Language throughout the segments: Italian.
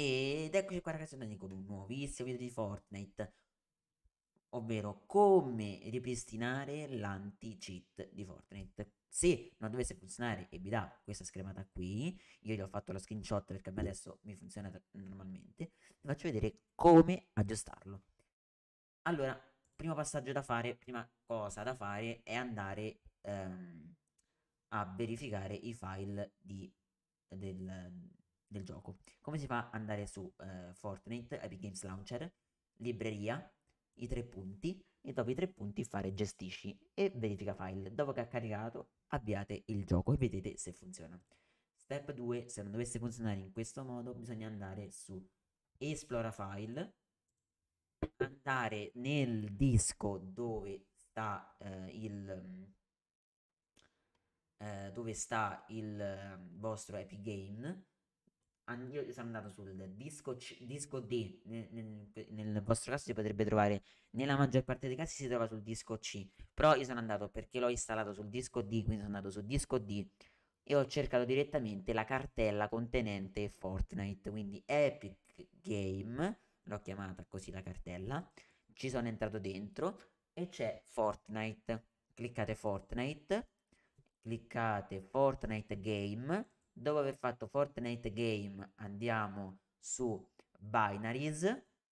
Ed eccoci qua ragazzi con un nuovissimo video di Fortnite Ovvero come ripristinare l'anti-cheat di Fortnite Se non dovesse funzionare e vi dà questa schermata qui Io gli ho fatto lo screenshot perché a me adesso mi funziona normalmente Vi faccio vedere come aggiustarlo Allora, primo passaggio da fare, prima cosa da fare è andare ehm, a verificare i file di, del, del gioco. Come si fa? Andare su eh, Fortnite, Epic Games Launcher, libreria, i tre punti e dopo i tre punti fare gestisci e verifica file. Dopo che ha caricato avviate il gioco e vedete se funziona. Step 2, se non dovesse funzionare in questo modo bisogna andare su esplora file, andare nel disco dove sta eh, il... Eh, dove sta il ehm, vostro Epic Game io sono andato sul disco, C, disco D, nel, nel, nel, vostro caso si potrebbe trovare, nella maggior parte dei casi si trova sul disco C, però io sono andato perché l'ho installato sul disco D, quindi sono andato sul disco D e ho cercato direttamente la cartella contenente Fortnite, quindi Epic Game, l'ho chiamata così la cartella, ci sono entrato dentro e c'è Fortnite, cliccate Fortnite, cliccate Fortnite Game Dopo aver fatto Fortnite Game andiamo su Binaries,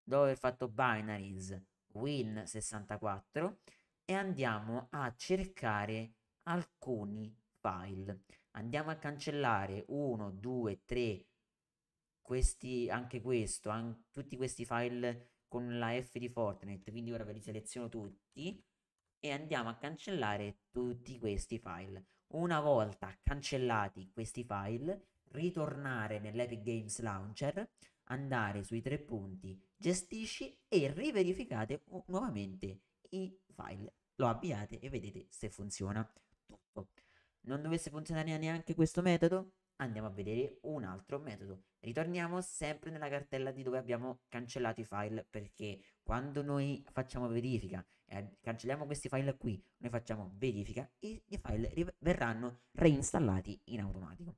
dopo aver fatto Binaries Win64 e andiamo a cercare alcuni file. Andiamo a cancellare 1, 2, 3, questi, anche questo, an- tutti questi file con la F di Fortnite, quindi ora ve li seleziono tutti e andiamo a cancellare tutti questi file. Una volta cancellati questi file, ritornare nell'Epic Games Launcher, andare sui tre punti gestisci e riverificate nuovamente i file. Lo avviate e vedete se funziona tutto. Non dovesse funzionare neanche questo metodo? andiamo a vedere un altro metodo. Ritorniamo sempre nella cartella di dove abbiamo cancellato i file perché quando noi facciamo verifica e eh, cancelliamo questi file qui, noi facciamo verifica e i file verranno reinstallati in automatico.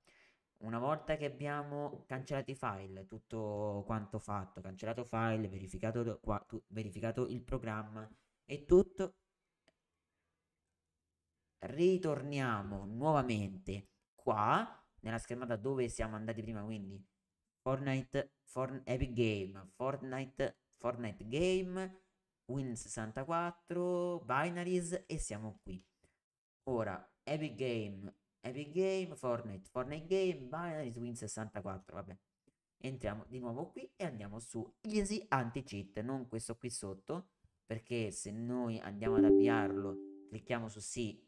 Una volta che abbiamo cancellato i file, tutto quanto fatto, cancellato file, verificato, qua, tu, verificato il programma e tutto, ritorniamo nuovamente qua nella schermata dove siamo andati prima, quindi Fortnite, For- Epic Game, Fortnite, Fortnite Game, Win64, Binaries e siamo qui. Ora, Epic Game, Epic Game, Fortnite, Fortnite Game, Binaries, Win64, vabbè. Entriamo di nuovo qui e andiamo su Easy Anti-Cheat, non questo qui sotto, perché se noi andiamo ad avviarlo, clicchiamo su sì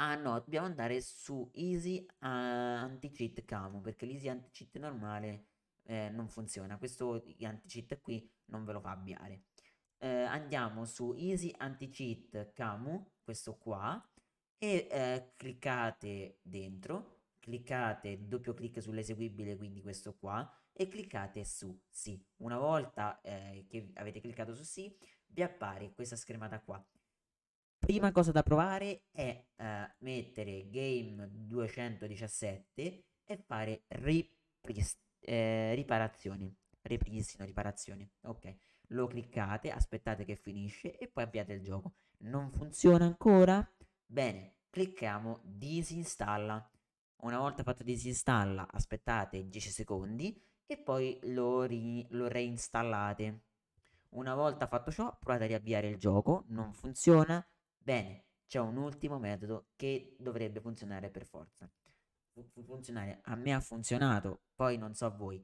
Ah no, dobbiamo andare su Easy eh, Anti-Cheat Camo, perché l'Easy Anti-Cheat normale eh, non funziona. Questo anti-cheat qui non ve lo fa avviare. Eh, andiamo su Easy Anti-Cheat Camo, questo qua, e eh, cliccate dentro, cliccate doppio clic sull'eseguibile, quindi questo qua, e cliccate su sì. Una volta eh, che avete cliccato su sì, vi appare questa schermata qua prima cosa da provare è uh, mettere game 217 e fare ripris- eh, riparazione. Ripristino, riparazione. Ok, lo cliccate, aspettate che finisce e poi avviate il gioco. Non funziona ancora? Bene, clicchiamo disinstalla. Una volta fatto disinstalla, aspettate 10 secondi e poi lo, ri- lo reinstallate. Una volta fatto ciò, provate a riavviare il gioco, non funziona, Bene, c'è un ultimo metodo che dovrebbe funzionare per forza. Funzionare. A me ha funzionato, poi non so a voi.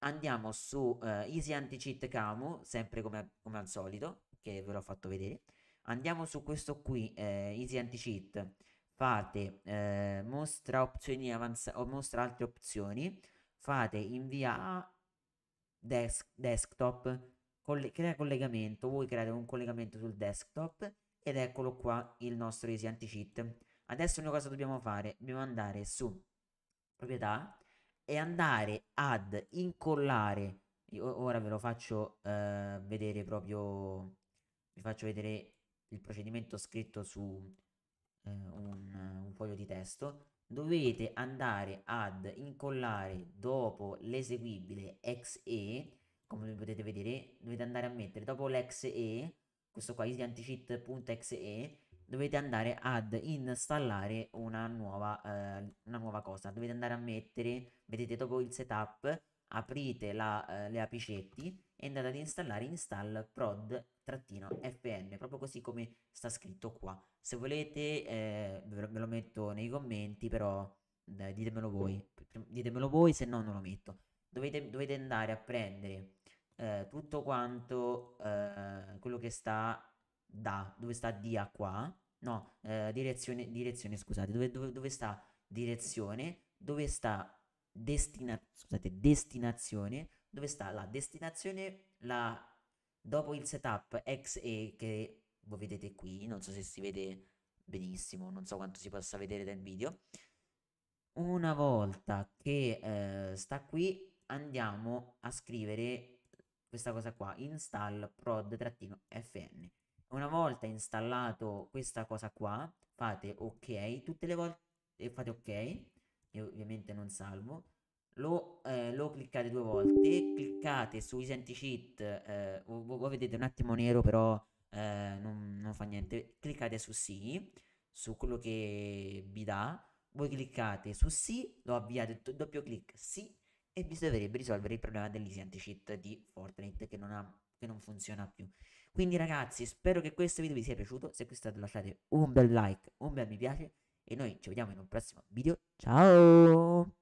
Andiamo su uh, Easy Anti-Cheat Camu, sempre come, come, al solito, che ve l'ho fatto vedere. Andiamo su questo qui, eh, Easy Anti-Cheat. Fate eh, mostra opzioni avanzate o mostra altre opzioni. Fate invia a desk desktop, coll crea collegamento. Voi create un collegamento sul desktop ed eccolo qua il nostro easy anti cheat adesso noi cosa dobbiamo fare dobbiamo andare su proprietà e andare ad incollare Io ora ve lo faccio eh, vedere proprio vi faccio vedere il procedimento scritto su eh, un, un foglio di testo dovete andare ad incollare dopo l'eseguibile xe come potete vedere dovete andare a mettere dopo l'exe questo qua easy anti dovete andare ad installare una nuova, eh, una nuova, cosa dovete andare a mettere vedete dopo il setup aprite la, eh, le apicetti e andate ad installare install prod-fn proprio così come sta scritto qua se volete eh, ve, lo, ve lo metto nei commenti però ditemelo voi ditemelo voi se no non lo metto dovete, dovete andare a prendere eh, tutto quanto eh, quello che sta da, dove sta di a qua, no, eh, direzione, direzione, scusate, dove, dove, dove sta direzione, dove sta destina, scusate, destinazione, dove sta la destinazione, la, dopo il setup e che voi vedete qui, non so se si vede benissimo, non so quanto si possa vedere dal video, una volta che eh, sta qui andiamo a scrivere questa cosa qua, install prod-fn. Una volta installato questa cosa qua, fate ok, tutte le volte eh, fate ok, io ovviamente non salvo, lo, eh, lo cliccate due volte, cliccate su Isenti Cheat, eh, voi vedete un attimo nero però eh, non, non fa niente, cliccate su sì, su quello che vi dà, voi cliccate su sì, lo avviate, doppio clic sì e vi dovrebbe risolvere il problema dell'easy anti-cheat di Fortnite che non, ha, che non funziona più. Quindi ragazzi, spero che questo video vi sia piaciuto, se questo è stato lasciate un bel like, un bel mi piace e noi ci vediamo in un prossimo video. Ciao!